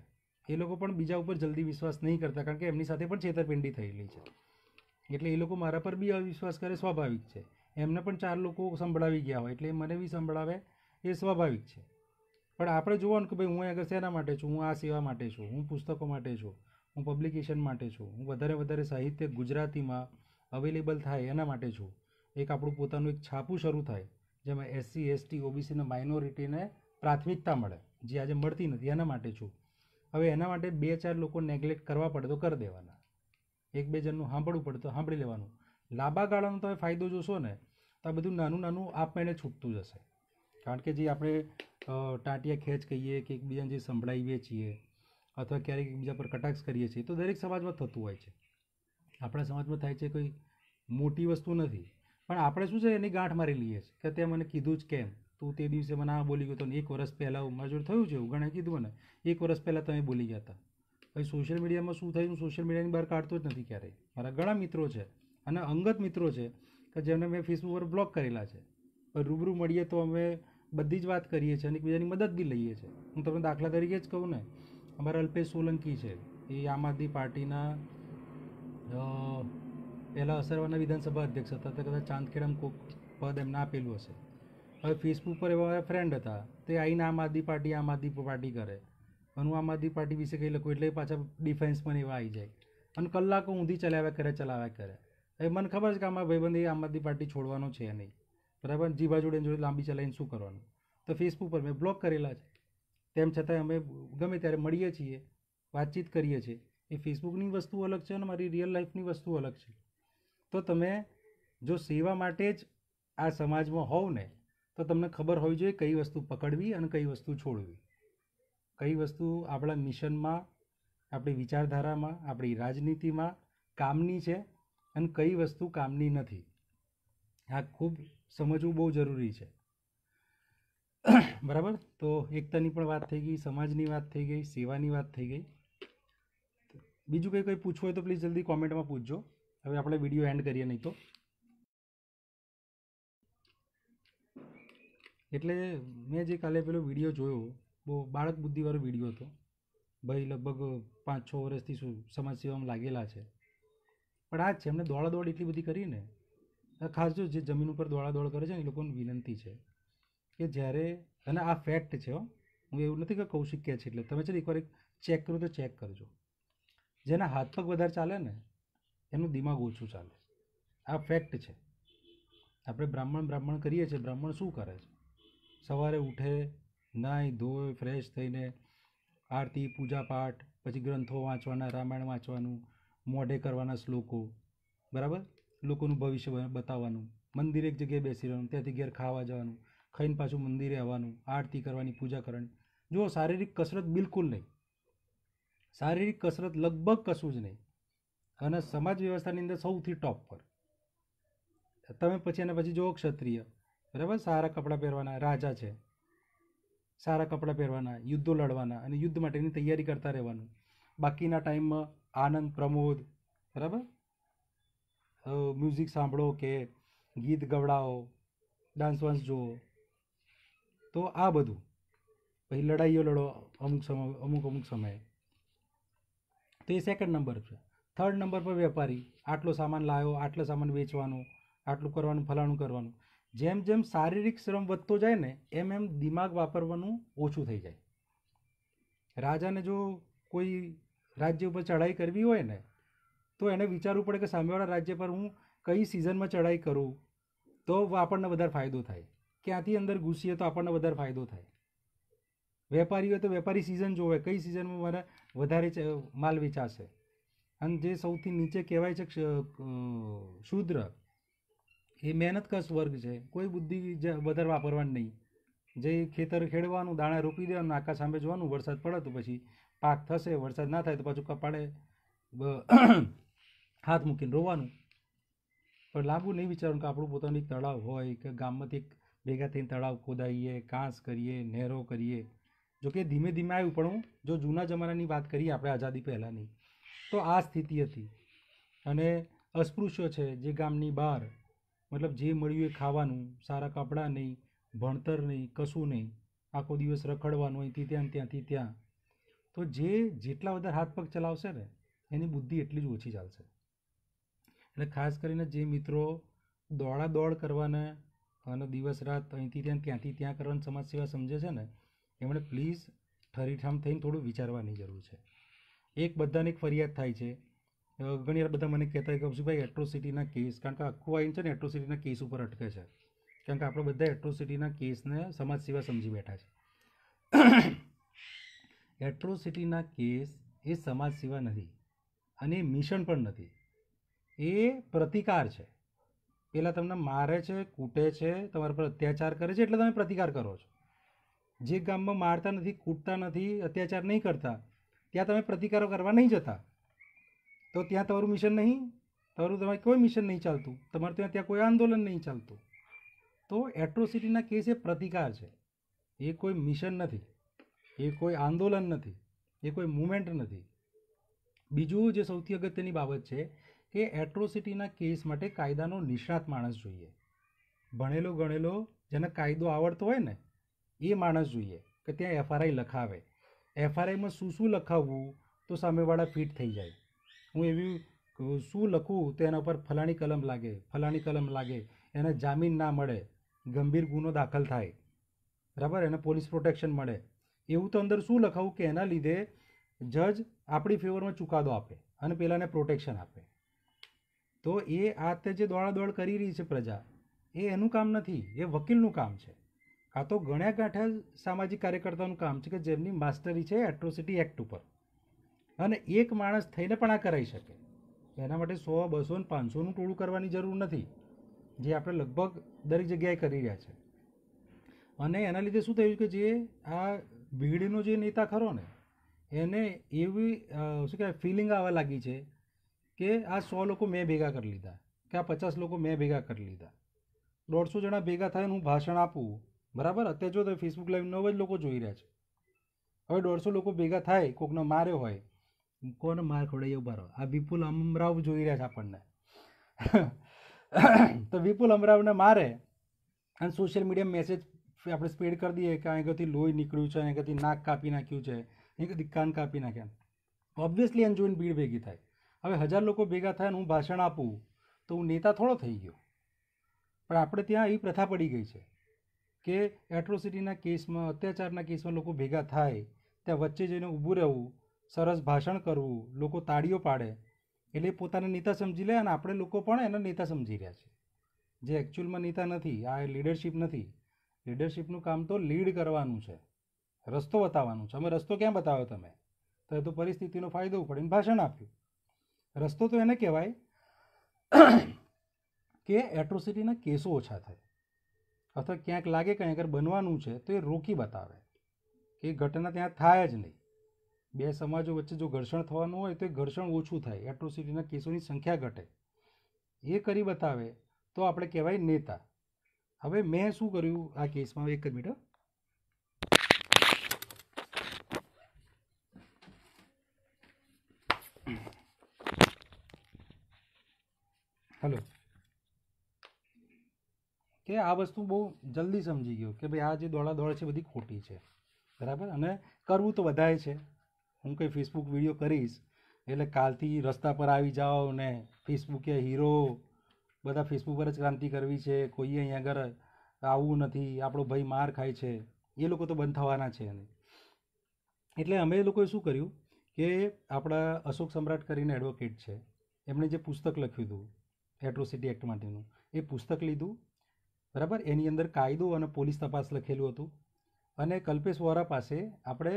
એ લોકો પણ બીજા ઉપર જલ્દી વિશ્વાસ નહીં કરતા કારણ કે એમની સાથે પણ છેતરપિંડી થયેલી છે એટલે એ લોકો મારા પર બી અવિશ્વાસ કરે સ્વાભાવિક છે એમને પણ ચાર લોકો સંભળાવી ગયા હોય એટલે મને બી સંભળાવે એ સ્વાભાવિક છે પણ આપણે જોવાનું કે ભાઈ હું આગળ શેના માટે છું હું આ સેવા માટે છું હું પુસ્તકો માટે છું હું પબ્લિકેશન માટે છું હું વધારે વધારે સાહિત્ય ગુજરાતીમાં અવેલેબલ થાય એના માટે છું એક આપણું પોતાનું એક છાપું શરૂ થાય જેમાં એસસી એસટી ઓબીસીના માઇનોરિટીને પ્રાથમિકતા મળે જે આજે મળતી નથી એના માટે છું હવે એના માટે બે ચાર લોકો નેગ્લેક્ટ કરવા પડે તો કરી દેવાના એક બે જણનું સાંભળવું પડે તો સાંભળી લેવાનું લાંબા ગાળાનો તમે ફાયદો જોશો ને તો આ બધું નાનું નાનું આપમેળે છૂટતું જશે કારણ કે જે આપણે ટાંટિયા ખેંચ કહીએ કે એકબીજાને જે સંભળાવીએ છીએ અથવા ક્યારેક એકબીજા પર કટાક્ષ કરીએ છીએ તો દરેક સમાજમાં થતું હોય છે આપણા સમાજમાં થાય છે કોઈ મોટી વસ્તુ નથી પણ આપણે શું છે એની ગાંઠ મારી લઈએ છીએ કે તે મને કીધું જ કેમ તું તે દિવસે મને આ બોલી ગયો તો એક વર્ષ પહેલાં મારા જોડે થયું છે એવું ઘણે કીધું મને એક વર્ષ પહેલાં તમે બોલી ગયા હતા હવે સોશિયલ મીડિયામાં શું થયું હું સોશિયલ મીડિયાની બહાર કાઢતો જ નથી ક્યારેય મારા ઘણા મિત્રો છે અને અંગત મિત્રો છે કે જેમને મેં ફેસબુક પર બ્લોક કરેલા છે રૂબરૂ મળીએ તો અમે બધી જ વાત કરીએ છીએ અને એકબીજાની મદદ બી લઈએ છીએ હું તમને દાખલા તરીકે જ કહું ને અમારા અલ્પેશ સોલંકી છે એ આમ આદમી પાર્ટીના પહેલાં અસરવાના વિધાનસભા અધ્યક્ષ હતા તો કદાચ ચાંદખેડામાં કોઈ પદ એમને આપેલું હશે હવે ફેસબુક પર એવા મારા ફ્રેન્ડ હતા તે આઈને આમ આદમી પાર્ટી આમ આદમી પાર્ટી કરે અને હું આમ આદમી પાર્ટી વિશે કંઈ લખું એટલે પાછા ડિફેન્સમાં એવા આવી જાય અને કલાકો ઊંધી ચલાવ્યા કરે ચલાવ્યા કરે હવે મને ખબર છે કે આમાં ભાઈબંધ આમ આદમી પાર્ટી છોડવાનો છે નહીં બરાબર જીભા જોડે જોડે લાંબી ચલાવીને શું કરવાનું તો ફેસબુક પર મેં બ્લોક કરેલા છે તેમ છતાં અમે ગમે ત્યારે મળીએ છીએ વાતચીત કરીએ છીએ એ ફેસબુકની વસ્તુ અલગ છે અને મારી રિયલ લાઈફની વસ્તુ અલગ છે તો તમે જો સેવા માટે જ આ સમાજમાં હોવ ને તો તમને ખબર હોવી જોઈએ કઈ વસ્તુ પકડવી અને કઈ વસ્તુ છોડવી કઈ વસ્તુ આપણા મિશનમાં આપણી વિચારધારામાં આપણી રાજનીતિમાં કામની છે અને કઈ વસ્તુ કામની નથી આ ખૂબ સમજવું બહુ જરૂરી છે બરાબર તો એકતાની પણ વાત થઈ ગઈ સમાજની વાત થઈ ગઈ સેવાની વાત થઈ ગઈ બીજું કંઈ કંઈ પૂછવું હોય તો પ્લીઝ જલ્દી કોમેન્ટમાં પૂછજો હવે આપણે વિડીયો એન્ડ કરીએ નહીં તો એટલે મેં જે કાલે પેલો વિડીયો જોયો બહુ બાળક બુદ્ધિવાળો વિડીયો હતો ભાઈ લગભગ પાંચ છ વર્ષથી શું સમાજ સેવામાં લાગેલા છે પણ આ જ છે એમણે દોડાદોડ એટલી બધી કરીને ખાસ જો જે જમીન ઉપર દોડાદોડ કરે છે ને એ લોકોને વિનંતી છે કે જ્યારે અને આ ફેક્ટ છે હું એવું નથી કે કૌશિક કે છે એટલે તમે છે ને એકવાર એક ચેક કરો તો ચેક કરજો જેના હાથ પગ વધારે ચાલે ને એનું દિમાગ ઓછું ચાલે આ ફેક્ટ છે આપણે બ્રાહ્મણ બ્રાહ્મણ કરીએ છીએ બ્રાહ્મણ શું કરે છે સવારે ઉઠે નાહી ધોય ફ્રેશ થઈને આરતી પૂજાપાઠ પછી ગ્રંથો વાંચવાના રામાયણ વાંચવાનું મોઢે કરવાના શ્લોકો બરાબર લોકોનું ભવિષ્ય બતાવવાનું મંદિરે એક જગ્યાએ બેસી રહેવાનું ત્યાંથી ઘેર ખાવા જવાનું ખાઈને પાછું મંદિરે આવવાનું આરતી કરવાની પૂજા કરવાની જુઓ શારીરિક કસરત બિલકુલ નહીં શારીરિક કસરત લગભગ કશું જ નહીં અને સમાજ વ્યવસ્થાની અંદર સૌથી ટોપ પર તમે પછી એના પછી જુઓ ક્ષત્રિય બરાબર સારા કપડાં પહેરવાના રાજા છે સારા કપડાં પહેરવાના યુદ્ધો લડવાના અને યુદ્ધ માટેની તૈયારી કરતા રહેવાનું બાકીના ટાઈમમાં આનંદ પ્રમોદ બરાબર મ્યુઝિક સાંભળો કે ગીત ગવડાવો ડાન્સ વાન્સ જુઓ તો આ બધું પછી લડાઈઓ લડો અમુક સમય અમુક અમુક સમયે તો એ સેકન્ડ નંબર છે થર્ડ નંબર પર વેપારી આટલો સામાન લાવ્યો આટલો સામાન વેચવાનો આટલું કરવાનું ફલાણું કરવાનું જેમ જેમ શારીરિક શ્રમ વધતો જાય ને એમ એમ દિમાગ વાપરવાનું ઓછું થઈ જાય રાજાને જો કોઈ રાજ્ય ઉપર ચઢાઈ કરવી હોય ને તો એને વિચારવું પડે કે સામેવાળા રાજ્ય પર હું કઈ સિઝનમાં ચઢાઈ કરું તો આપણને વધારે ફાયદો થાય ક્યાંથી અંદર ઘૂસીએ તો આપણને વધારે ફાયદો થાય વેપારી હોય તો વેપારી સિઝન જોવે કઈ સિઝનમાં મારે વધારે માલ વેચાશે અને જે સૌથી નીચે કહેવાય છે શુદ્ર એ મહેનત મહેનતકશ વર્ગ છે કોઈ બુદ્ધિ વધારે વાપરવાની નહીં જે ખેતર ખેડવાનું દાણા રોપી દેવાનું આખા સામે જોવાનું વરસાદ પડે તો પછી પાક થશે વરસાદ ના થાય તો પાછું કપાળે હાથ મૂકીને રોવાનું પણ લાંબુ નહીં વિચારવાનું કે આપણું પોતાનું એક તળાવ હોય કે ગામમાંથી એક ભેગા થઈને તળાવ ખોદાઈએ કાંસ કરીએ નહેરો કરીએ જોકે ધીમે ધીમે આવ્યું પણ હું જો જૂના જમાનાની વાત કરીએ આપણે આઝાદી પહેલાંની તો આ સ્થિતિ હતી અને અસ્પૃશ્યો છે જે ગામની બહાર મતલબ જે મળ્યું એ ખાવાનું સારા કપડાં નહીં ભણતર નહીં કશું નહીં આખો દિવસ રખડવાનું અહીંથી ત્યાં ત્યાંથી ત્યાં તો જે જેટલા વધારે હાથ પગ ચલાવશે ને એની બુદ્ધિ એટલી જ ઓછી ચાલશે એટલે ખાસ કરીને જે મિત્રો દોડા દોડ કરવાને અને દિવસ રાત અહીંથી ત્યાં ત્યાંથી ત્યાં કરવાની સમાજ સેવા સમજે છે ને એમણે પ્લીઝ ઠરીઠામ થઈને થોડું વિચારવાની જરૂર છે એક બધાને એક ફરિયાદ થાય છે ઘણીવાર બધા મને કહેતા કે અમશુભાઈ એટ્રોસિટીના કેસ કારણ કે આખું આઈન છે ને એટ્રોસિટીના કેસ ઉપર અટકે છે કારણ કે આપણે બધા એટ્રોસિટીના કેસને સમાજ સેવા સમજી બેઠા છે એટ્રોસિટીના કેસ એ સમાજ સેવા નથી અને મિશન પણ નથી એ પ્રતિકાર છે પહેલાં તમને મારે છે કૂટે છે તમારા પર અત્યાચાર કરે છે એટલે તમે પ્રતિકાર કરો છો જે ગામમાં મારતા નથી કૂટતા નથી અત્યાચાર નહીં કરતા ત્યાં તમે પ્રતિકારો કરવા નહીં જતા તો ત્યાં તમારું મિશન નહીં તમારું તમારે કોઈ મિશન નહીં ચાલતું તમારે ત્યાં ત્યાં કોઈ આંદોલન નહીં ચાલતું તો એટ્રોસિટીના કેસ એ પ્રતિકાર છે એ કોઈ મિશન નથી એ કોઈ આંદોલન નથી એ કોઈ મુવમેન્ટ નથી બીજું જે સૌથી અગત્યની બાબત છે કે એટ્રોસિટીના કેસ માટે કાયદાનો નિષ્ણાત માણસ જોઈએ ભણેલો ગણેલો જેને કાયદો આવડતો હોય ને એ માણસ જોઈએ કે ત્યાં એફઆરઆઈ લખાવે એફઆરઆઈમાં શું શું લખાવવું તો સામેવાળા ફિટ થઈ જાય હું એવી શું લખું તો એના પર ફલાણી કલમ લાગે ફલાણી કલમ લાગે એને જામીન ના મળે ગંભીર ગુનો દાખલ થાય બરાબર એને પોલીસ પ્રોટેક્શન મળે એવું તો અંદર શું લખાવું કે એના લીધે જજ આપણી ફેવરમાં ચુકાદો આપે અને પેલાને પ્રોટેક્શન આપે તો એ આ તે જે દોડાદોડ કરી રહી છે પ્રજા એ એનું કામ નથી એ વકીલનું કામ છે કાં તો ગણ્યા ગાંઠા સામાજિક કાર્યકર્તાનું કામ છે કે જેમની માસ્ટરી છે એટ્રોસિટી એક્ટ ઉપર અને એક માણસ થઈને પણ આ કરાવી શકે એના માટે સો બસો ને પાંચસોનું ટોળું કરવાની જરૂર નથી જે આપણે લગભગ દરેક જગ્યાએ કરી રહ્યા છે અને એના લીધે શું થયું કે જે આ ભીડનો જે નેતા ખરો ને એને એવી શું કહેવાય ફિલિંગ આવવા લાગી છે કે આ સો લોકો મેં ભેગા કરી લીધા કે આ પચાસ લોકો મેં ભેગા કરી લીધા દોઢસો જણા ભેગા થાય હું ભાષણ આપું બરાબર અત્યારે જો તો ફેસબુક લાઈવ નવ જ લોકો જોઈ રહ્યા છે હવે દોઢસો લોકો ભેગા થાય કોકનો માર્યો હોય કોને માર ખવડાવી ઉભા રહો આ વિપુલ અમરાવ જોઈ રહ્યા છે આપણને તો વિપુલ અમરાવને મારે અને સોશિયલ મીડિયા મેસેજ આપણે સ્પ્રેડ કરી દઈએ કે અહીંયાથી લોહી નીકળ્યું છે અહીંયાથી નાક કાપી નાખ્યું છે અહીંયાથી કાન કાપી નાખ્યા ઓબ્વિયસલી એને જોઈને ભીડ ભેગી થાય હવે હજાર લોકો ભેગા થાય અને હું ભાષણ આપું તો હું નેતા થોડો થઈ ગયો પણ આપણે ત્યાં એવી પ્રથા પડી ગઈ છે કે એટ્રોસિટીના કેસમાં અત્યાચારના કેસમાં લોકો ભેગા થાય ત્યાં વચ્ચે જઈને ઊભું રહેવું સરસ ભાષણ કરવું લોકો તાળીઓ પાડે એટલે પોતાને નેતા સમજી લે અને આપણે લોકો પણ એને નેતા સમજી રહ્યા છે જે એકચ્યુઅલમાં નેતા નથી આ લીડરશિપ નથી લીડરશિપનું કામ તો લીડ કરવાનું છે રસ્તો બતાવવાનું છે અમે રસ્તો ક્યાં બતાવ્યો તમે તો એ તો પરિસ્થિતિનો ફાયદો ઉપાડીને ભાષણ આપ્યું રસ્તો તો એને કહેવાય કે એટ્રોસિટીના કેસો ઓછા થાય અથવા ક્યાંક લાગે કંઈ આગળ બનવાનું છે તો એ રોકી બતાવે કે ઘટના ત્યાં થાય જ નહીં બે સમાજો વચ્ચે જો ઘર્ષણ થવાનું હોય તો એ ઘર્ષણ ઓછું થાય એટ્રોસિટીના કેસોની સંખ્યા ઘટે એ કરી બતાવે તો આપણે કહેવાય નેતા હવે મેં શું કર્યું આ કેસમાં એક જ મિનિટ હલો કે આ વસ્તુ બહુ જલ્દી સમજી ગયો કે ભાઈ આ જે દોડા દોડ છે બધી ખોટી છે બરાબર અને કરવું તો બધાએ છે હું કંઈ ફેસબુક વિડીયો કરીશ એટલે કાલથી રસ્તા પર આવી જાઓ ને ફેસબુકે હીરો બધા ફેસબુક પર જ ક્રાંતિ કરવી છે કોઈએ અહીંયા આગળ આવવું નથી આપણો ભાઈ માર ખાય છે એ લોકો તો બંધ થવાના છે એટલે અમે લોકોએ શું કર્યું કે આપણા અશોક સમ્રાટ કરીને એડવોકેટ છે એમણે જે પુસ્તક લખ્યું હતું એટ્રોસિટી એક્ટ માટેનું એ પુસ્તક લીધું બરાબર એની અંદર કાયદો અને પોલીસ તપાસ લખેલું હતું અને કલ્પેશ વોરા પાસે આપણે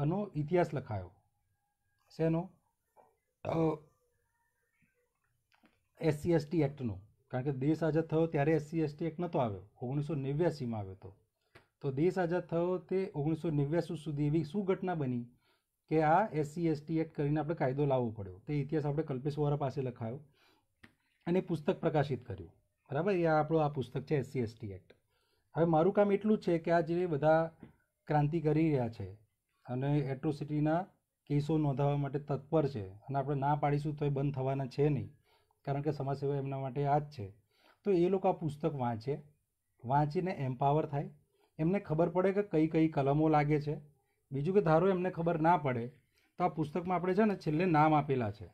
આનો ઇતિહાસ લખાયો શેનો એસસી એસટી એક્ટનો કારણ કે દેશ આઝાદ થયો ત્યારે એસસી એસટી એક્ટ નહોતો આવ્યો ઓગણીસો નેવ્યાસીમાં આવ્યો હતો તો દેશ આઝાદ થયો તે ઓગણીસો નેવ્યાસી સુધી એવી શું ઘટના બની કે આ એસસી એસટી એક્ટ કરીને આપણે કાયદો લાવવો પડ્યો તે ઇતિહાસ આપણે કલ્પેશ વોરા પાસે લખાયો અને પુસ્તક પ્રકાશિત કર્યું બરાબર એ આપણું આ પુસ્તક છે એસસી એસટી એક્ટ હવે મારું કામ એટલું છે કે આ જે બધા ક્રાંતિ કરી રહ્યા છે અને એટ્રોસિટીના કેસો નોંધાવવા માટે તત્પર છે અને આપણે ના પાડીશું તો એ બંધ થવાના છે નહીં કારણ કે સમાજસેવા એમના માટે આ જ છે તો એ લોકો આ પુસ્તક વાંચે વાંચીને એમ્પાવર થાય એમને ખબર પડે કે કઈ કઈ કલમો લાગે છે બીજું કે ધારો એમને ખબર ના પડે તો આ પુસ્તકમાં આપણે છે ને છેલ્લે નામ આપેલા છે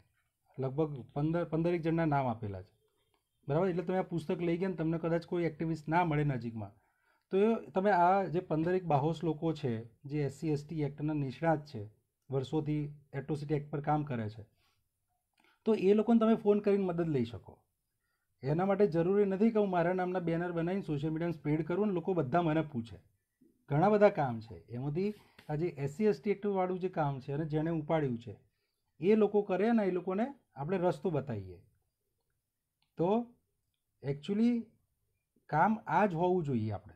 લગભગ પંદર પંદરેક જણના નામ આપેલા છે બરાબર એટલે તમે આ પુસ્તક લઈ ગયા ને તમને કદાચ કોઈ એક્ટિવિસ્ટ ના મળે નજીકમાં તો તમે આ જે પંદરેક બાહોસ લોકો છે જે એસસી એસટી એક્ટના નિષ્ણાત છે વર્ષોથી એટ્રોસિટી એક્ટ પર કામ કરે છે તો એ લોકોને તમે ફોન કરીને મદદ લઈ શકો એના માટે જરૂરી નથી કે હું મારા નામના બેનર બનાવીને સોશિયલ મીડિયામાં સ્પ્રેડ કરું ને લોકો બધા મને પૂછે ઘણા બધા કામ છે એમાંથી આ જે એસસી એસટી એક્ટવાળું જે કામ છે અને જેણે ઉપાડ્યું છે એ લોકો કરે ને એ લોકોને આપણે રસ્તો બતાવીએ તો એકચ્યુઅલી કામ આ જ હોવું જોઈએ આપણે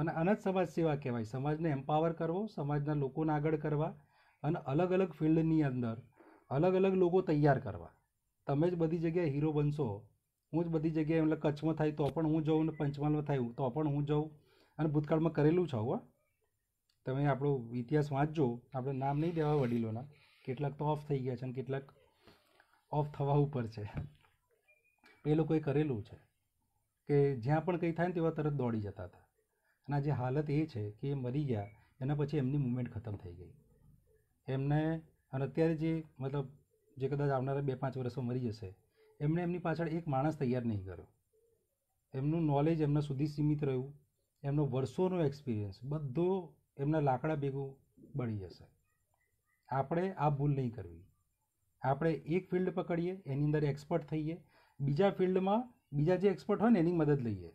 અને આને જ સમાજ સેવા કહેવાય સમાજને એમ્પાવર કરવો સમાજના લોકોને આગળ કરવા અને અલગ અલગ ફિલ્ડની અંદર અલગ અલગ લોકો તૈયાર કરવા તમે જ બધી જગ્યાએ હીરો બનશો હું જ બધી જગ્યાએ એટલે કચ્છમાં થાય તો પણ હું જાઉં ને પંચમહાલમાં થાય તો પણ હું જાઉં અને ભૂતકાળમાં કરેલું છું હો તમે આપણો ઇતિહાસ વાંચજો આપણે નામ નહીં દેવા વડીલોના કેટલાક તો ઓફ થઈ ગયા છે અને કેટલાક ઓફ થવા ઉપર છે એ લોકોએ કરેલું છે કે જ્યાં પણ કંઈ થાય ને તેવા તરત દોડી જતા હતા અને આજે હાલત એ છે કે એ મરી ગયા એના પછી એમની મુમેન્ટ ખતમ થઈ ગઈ એમને અને અત્યારે જે મતલબ જે કદાચ આવનારા બે પાંચ વર્ષો મરી જશે એમણે એમની પાછળ એક માણસ તૈયાર નહીં કર્યો એમનું નોલેજ એમના સુધી સીમિત રહ્યું એમનો વર્ષોનો એક્સપિરિયન્સ બધો એમના લાકડા ભેગું બળી જશે આપણે આ ભૂલ નહીં કરવી આપણે એક ફિલ્ડ પકડીએ એની અંદર એક્સપર્ટ થઈએ બીજા ફિલ્ડમાં બીજા જે એક્સપર્ટ હોય ને એની મદદ લઈએ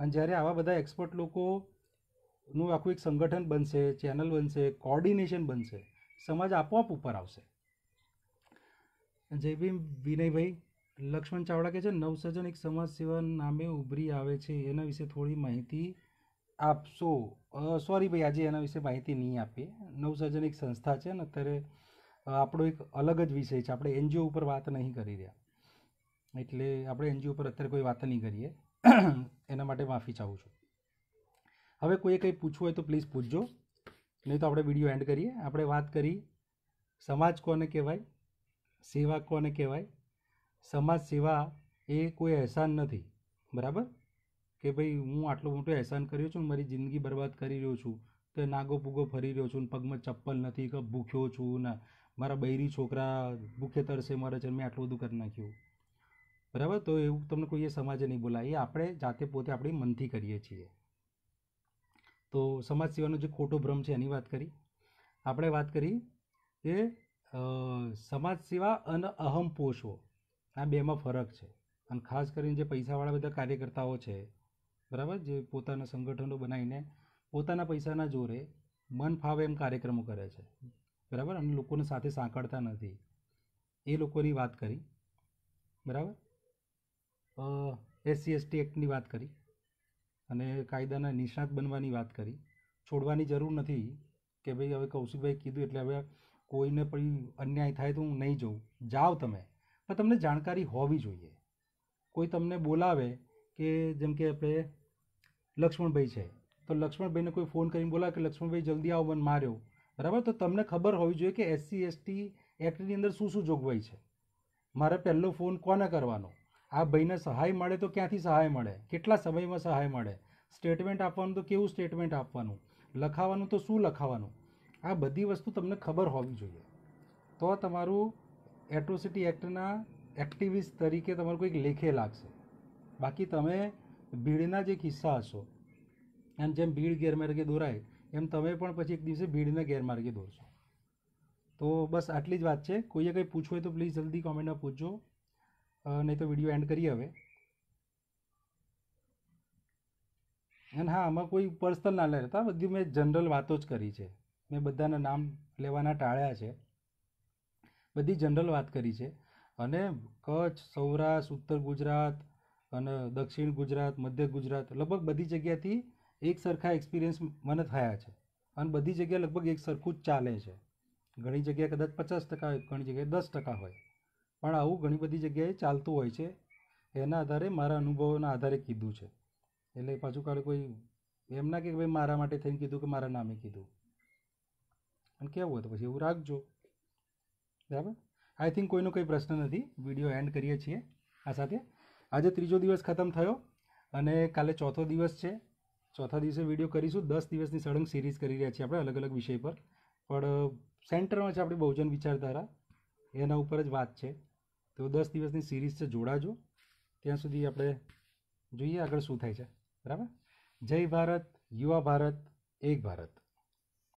અને જ્યારે આવા બધા એક્સપર્ટ લોકોનું આખું એક સંગઠન બનશે ચેનલ બનશે કોર્ડિનેશન બનશે સમાજ આપોઆપ ઉપર આવશે જય ભીમ વિનયભાઈ લક્ષ્મણ ચાવડા કે છે નવસર્જન એક સમાજ સેવા નામે ઉભરી આવે છે એના વિશે થોડી માહિતી આપશો સોરી ભાઈ આજે એના વિશે માહિતી નહીં આપીએ નવસર્જન એક સંસ્થા છે ને અત્યારે આપણો એક અલગ જ વિષય છે આપણે એનજીઓ ઉપર વાત નહીં કરી રહ્યા એટલે આપણે એનજીઓ ઉપર અત્યારે કોઈ વાત નહીં કરીએ એના માટે માફી ચાહું છું હવે કોઈએ કંઈ પૂછવું હોય તો પ્લીઝ પૂછજો નહીં તો આપણે વિડીયો એન્ડ કરીએ આપણે વાત કરી સમાજ કોને કહેવાય સેવા કોને કહેવાય સમાજ સેવા એ કોઈ અહેસાન નથી બરાબર કે ભાઈ હું આટલું મોટું અહેસાન કર્યો છું મારી જિંદગી બરબાદ કરી રહ્યો છું કે નાગો પૂગો ફરી રહ્યો છું પગમાં ચપ્પલ નથી કે ભૂખ્યો છું ના મારા બૈરી છોકરા ભૂખે તરસે મારા છે મેં આટલું બધું કરી નાખ્યું બરાબર તો એવું તમને કોઈ એ સમાજે નહીં બોલાય એ આપણે જાતે પોતે આપણી મનથી કરીએ છીએ તો સમાજ સેવાનો જે ખોટો ભ્રમ છે એની વાત કરી આપણે વાત કરી કે સમાજ સેવા અને અહમ અહમપોષો આ બેમાં ફરક છે અને ખાસ કરીને જે પૈસાવાળા બધા કાર્યકર્તાઓ છે બરાબર જે પોતાના સંગઠનો બનાવીને પોતાના પૈસાના જોરે મન ફાવે એમ કાર્યક્રમો કરે છે બરાબર અને લોકોને સાથે સાંકળતા નથી એ લોકોની વાત કરી બરાબર એસસી એસટી એક્ટની વાત કરી અને કાયદાના નિષ્ણાત બનવાની વાત કરી છોડવાની જરૂર નથી કે ભાઈ હવે કૌશિકભાઈ કીધું એટલે હવે કોઈને પણ અન્યાય થાય તો હું નહીં જઉં જાઓ તમે પણ તમને જાણકારી હોવી જોઈએ કોઈ તમને બોલાવે કે જેમ કે આપણે લક્ષ્મણભાઈ છે તો લક્ષ્મણભાઈને કોઈ ફોન કરીને બોલાવે કે લક્ષ્મણભાઈ જલ્દી આવો મને માર્યો બરાબર તો તમને ખબર હોવી જોઈએ કે એસસી એસટી એક્ટની અંદર શું શું જોગવાઈ છે મારે પહેલો ફોન કોને કરવાનો આ ભાઈને સહાય મળે તો ક્યાંથી સહાય મળે કેટલા સમયમાં સહાય મળે સ્ટેટમેન્ટ આપવાનું તો કેવું સ્ટેટમેન્ટ આપવાનું લખાવાનું તો શું લખાવાનું આ બધી વસ્તુ તમને ખબર હોવી જોઈએ તો તમારું એટ્રોસિટી એક્ટના એક્ટિવિસ્ટ તરીકે તમારું કંઈક લેખે લાગશે બાકી તમે ભીડના જે કિસ્સા હશો એમ જેમ ભીડ ગેરમાર્ગે દોરાય એમ તમે પણ પછી એક દિવસે ભીડને ગેરમાર્ગે દોરશો તો બસ આટલી જ વાત છે કોઈએ કંઈ પૂછવું હોય તો પ્લીઝ જલ્દી કોમેન્ટમાં પૂછજો નહીં તો વિડીયો એન્ડ કરીએ હવે અને હા આમાં કોઈ પર્સનલ ના લેતા બધી મેં જનરલ વાતો જ કરી છે મેં બધાના નામ લેવાના ટાળ્યા છે બધી જનરલ વાત કરી છે અને કચ્છ સૌરાષ્ટ્ર ઉત્તર ગુજરાત અને દક્ષિણ ગુજરાત મધ્ય ગુજરાત લગભગ બધી જગ્યાથી એક સરખા એક્સપિરિયન્સ મને થયા છે અને બધી જગ્યા લગભગ એક સરખું જ ચાલે છે ઘણી જગ્યાએ કદાચ પચાસ ટકા હોય ઘણી જગ્યાએ દસ ટકા હોય પણ આવું ઘણી બધી જગ્યાએ ચાલતું હોય છે એના આધારે મારા અનુભવોના આધારે કીધું છે એટલે પાછું કાલે કોઈ એમ ના કે ભાઈ મારા માટે થઈને કીધું કે મારા નામે કીધું અને કેવું હોય તો પછી એવું રાખજો બરાબર આઈ થિંક કોઈનો કંઈ પ્રશ્ન નથી વિડીયો એન્ડ કરીએ છીએ આ સાથે આજે ત્રીજો દિવસ ખતમ થયો અને કાલે ચોથો દિવસ છે ચોથા દિવસે વિડીયો કરીશું દસ દિવસની સળંગ સિરીઝ કરી રહ્યા છીએ આપણે અલગ અલગ વિષય પર પણ સેન્ટરમાં છે આપણી બહુજન વિચારધારા એના ઉપર જ વાત છે તો દસ દિવસની સિરીઝ છે જોડાજો ત્યાં સુધી આપણે જોઈએ આગળ શું થાય છે બરાબર જય ભારત યુવા ભારત એક ભારત